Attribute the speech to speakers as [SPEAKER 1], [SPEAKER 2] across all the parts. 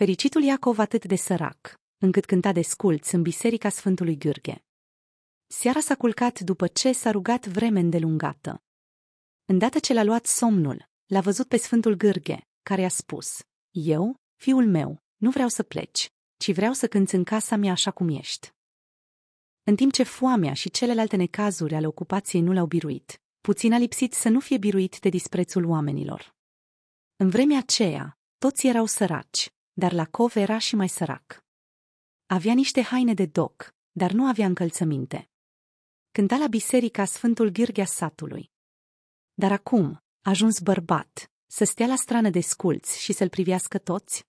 [SPEAKER 1] fericitul Iacov atât de sărac, încât cânta de sculț în biserica Sfântului Gheorghe. Seara s-a culcat după ce s-a rugat vreme îndelungată. Îndată ce l-a luat somnul, l-a văzut pe Sfântul Gârghe, care a spus, Eu, fiul meu, nu vreau să pleci, ci vreau să cânți în casa mea așa cum ești. În timp ce foamea și celelalte necazuri ale ocupației nu l-au biruit, puțin a lipsit să nu fie biruit de disprețul oamenilor. În vremea aceea, toți erau săraci, dar la cov era și mai sărac. Avea niște haine de doc, dar nu avea încălțăminte. Cânta la biserica Sfântul Ghirghea satului. Dar acum, ajuns bărbat, să stea la strană de sculți și să-l privească toți?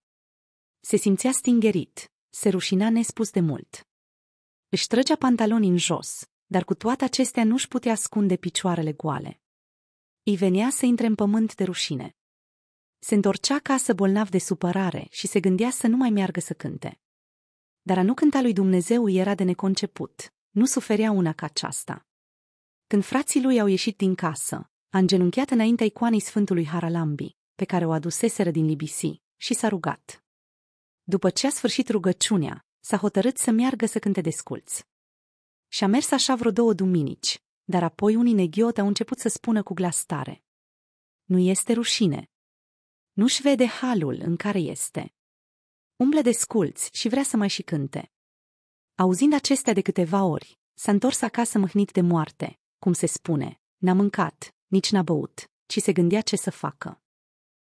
[SPEAKER 1] Se simțea stingerit, se rușina nespus de mult. Își trăgea pantalonii în jos, dar cu toate acestea nu-și putea ascunde picioarele goale. Îi venea să intre în pământ de rușine. Se întorcea acasă bolnav de supărare și se gândea să nu mai meargă să cânte. Dar a nu cânta lui Dumnezeu era de neconceput. Nu suferea una ca aceasta. Când frații lui au ieșit din casă, a îngenunchiat înaintea icoanei Sfântului Haralambi, pe care o aduseseră din Libisi, și s-a rugat. După ce a sfârșit rugăciunea, s-a hotărât să meargă să cânte desculți. Și-a mers așa vreo două duminici, dar apoi unii neghiot au început să spună cu glas tare. Nu este rușine, nu-și vede halul în care este. Umblă de sculți și vrea să mai și cânte. Auzind acestea de câteva ori, s-a întors acasă mâhnit de moarte, cum se spune, n-a mâncat, nici n-a băut, ci se gândea ce să facă.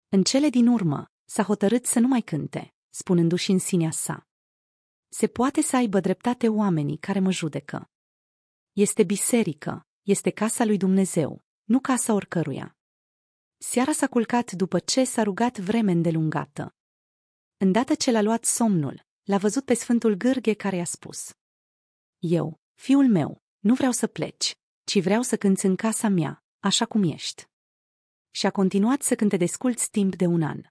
[SPEAKER 1] În cele din urmă, s-a hotărât să nu mai cânte, spunându-și în sinea sa. Se poate să aibă dreptate oamenii care mă judecă. Este biserică, este casa lui Dumnezeu, nu casa oricăruia. Seara s-a culcat după ce s-a rugat vreme îndelungată. Îndată ce l-a luat somnul, l-a văzut pe Sfântul Gârghe care i-a spus Eu, fiul meu, nu vreau să pleci, ci vreau să cânți în casa mea, așa cum ești. Și a continuat să cânte desculți timp de un an.